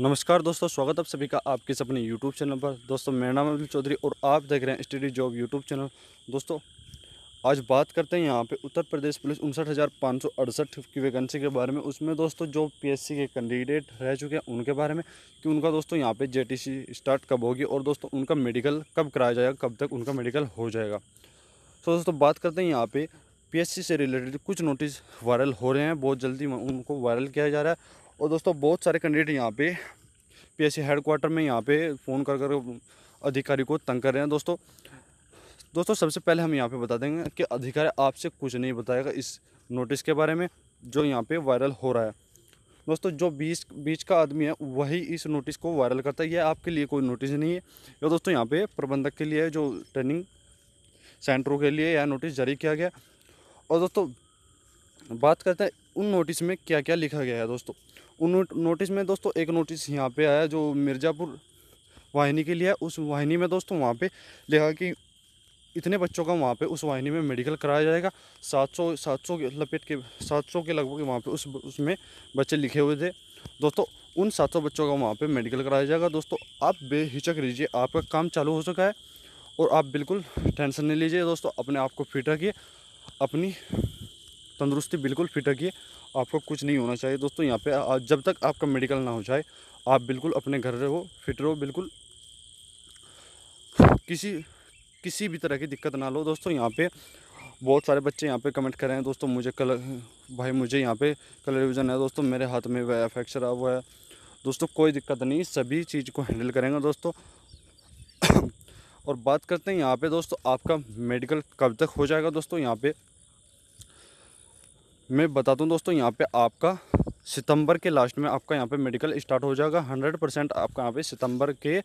नमस्कार दोस्तों स्वागत आप सभी का आपके अपने यूट्यूब चैनल पर दोस्तों मेरा नाम अनिल चौधरी और आप देख रहे हैं स्टडी जॉब यूट्यूब चैनल दोस्तों आज बात करते हैं यहाँ पे उत्तर प्रदेश पुलिस उनसठ हज़ार पाँच सौ अड़सठ की वैकेंसी के बारे में उसमें दोस्तों जो पी के कैंडिडेट रह चुके हैं उनके बारे में कि उनका दोस्तों यहाँ पे जे स्टार्ट कब होगी और दोस्तों उनका मेडिकल कब कराया जाएगा कब तक उनका मेडिकल हो जाएगा तो दोस्तों बात करते हैं यहाँ पे पीएससी से रिलेटेड कुछ नोटिस वायरल हो रहे हैं बहुत जल्दी उनको वायरल किया जा रहा है और दोस्तों बहुत सारे कैंडिडेट यहाँ पे पीएससी हेडक्वार्टर में यहाँ पे फ़ोन कर कर अधिकारी को तंग कर रहे हैं दोस्तों दोस्तों सबसे पहले हम यहाँ पे बता देंगे कि अधिकारी आपसे कुछ नहीं बताएगा इस नोटिस के बारे में जो यहाँ पे वायरल हो रहा है दोस्तों जो बीच बीच का आदमी है वही इस नोटिस को वायरल करता है यह आपके लिए कोई नोटिस नहीं है या दोस्तों यहाँ पर प्रबंधक के लिए जो ट्रेनिंग सेंटरों के लिए यह नोटिस जारी किया गया और दोस्तों बात करते हैं उन नोटिस में क्या क्या लिखा गया है दोस्तों उन नोटिस में दोस्तों एक नोटिस यहाँ पे आया जो मिर्ज़ापुर वाहिनी के लिए है उस वाहिनी में दोस्तों वहाँ पे लिखा कि इतने बच्चों का वहाँ पे उस वाहिनी में मेडिकल कराया जाएगा 700 700 के लपेट के 700 के लगभग वहाँ पे उस उसमें बच्चे लिखे हुए थे दोस्तों उन 700 बच्चों का वहाँ पे मेडिकल कराया जाएगा दोस्तों आप बेहिचक लीजिए आपका काम चालू हो चुका है और आप बिल्कुल टेंशन नहीं लीजिए दोस्तों अपने आप को फिट रखिए अपनी तंदुरुस्ती बिल्कुल फिट रखिए आपको कुछ नहीं होना चाहिए दोस्तों यहाँ पे जब तक आपका मेडिकल ना हो जाए आप बिल्कुल अपने घर रहो फिट रहो बिल्कुल किसी किसी भी तरह की दिक्कत ना लो दोस्तों यहाँ पे बहुत सारे बच्चे यहाँ पे कमेंट कर रहे हैं दोस्तों मुझे कलर भाई मुझे यहाँ पे कलर विज़न है दोस्तों मेरे हाथ में वह फ्रैक्चर आ हुआ है दोस्तों कोई दिक्कत नहीं सभी चीज़ को हैंडल करेंगे दोस्तों और बात करते हैं यहाँ पे दोस्तों आपका मेडिकल कब तक हो जाएगा दोस्तों यहाँ पे मैं बता दूँ दोस्तों यहाँ पे आपका सितंबर के लास्ट में आपका यहाँ पे मेडिकल स्टार्ट हो जाएगा हंड्रेड परसेंट आपका यहाँ पे सितंबर के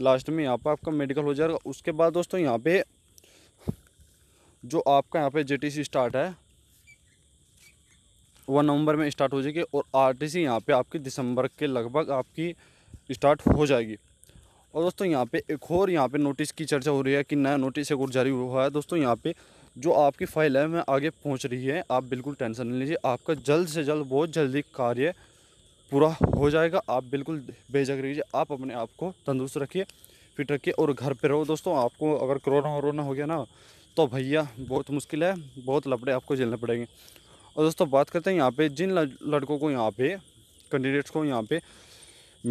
लास्ट में यहाँ पे आपका मेडिकल हो जाएगा उसके बाद दोस्तों यहाँ पे जो आपका यहाँ पे जेटीसी स्टार्ट है वह नवंबर में स्टार्ट हो जाएगी और आरटीसी यहाँ पर आपकी दिसंबर के लगभग आपकी स्टार्ट हो जाएगी और दोस्तों यहाँ पर एक और यहाँ पर नोटिस की चर्चा हो रही है कि नया नोटिस एक और जारी हुआ है दोस्तों यहाँ पर जो आपकी फ़ाइल है मैं आगे पहुंच रही है आप बिल्कुल टेंशन नहीं लीजिए आपका जल्द से जल्द बहुत जल्दी कार्य पूरा हो जाएगा आप बिल्कुल बेझक रहिए आप अपने आप को तंदुरुस्त रखिए फिट रखिए और घर पर रहो दोस्तों आपको अगर कोरोना वरोना हो गया ना तो भैया बहुत मुश्किल है बहुत लपड़े आपको झेलने पड़ेंगे और दोस्तों बात करते हैं यहाँ पे जिन लड़कों को यहाँ पे कैंडिडेट्स को यहाँ पे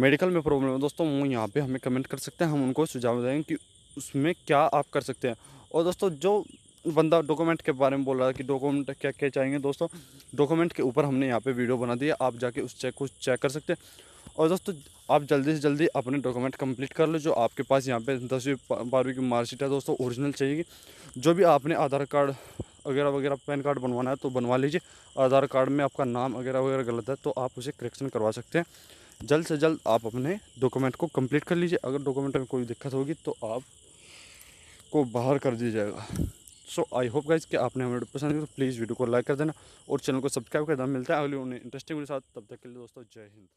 मेडिकल में प्रॉब्लम है दोस्तों वो यहाँ पे हमें कमेंट कर सकते हैं हम उनको सुझाव देंगे कि उसमें क्या आप कर सकते हैं और दोस्तों जो बंदा डॉक्यूमेंट के बारे में बोल रहा है कि डॉक्यूमेंट क्या क्या चाहिए दोस्तों डॉक्यूमेंट के ऊपर हमने यहाँ पे वीडियो बना दी है आप जाके उस चेक को चेक कर सकते हैं और दोस्तों आप जल्दी से जल्दी अपने डॉक्यूमेंट कंप्लीट कर लो जो आपके पास यहाँ पे दसवीं बारहवीं की मार्कशीट है दोस्तों ओरिजिनल चाहिए जो भी आपने आधार कार्ड वगैरह वगैरह पैन कार्ड बनवाना है तो बनवा लीजिए आधार कार्ड में आपका नाम वगैरह वगैरह गलत है तो आप उसे करेक्शन करवा सकते हैं जल्द से जल्द आप अपने डॉक्यूमेंट को कम्प्लीट कर लीजिए अगर डॉक्यूमेंट में कोई दिक्कत होगी तो आप को बाहर कर दिया जाएगा सो आई होप गाइज कि आपने हमें पसंद है तो प्लीज़ वीडियो को लाइक कर देना और चैनल को सब्सक्राइब कर देना मिलता है अगले उन्हें इंटरेस्टिंग के साथ तब तक के लिए दोस्तों जय हिंद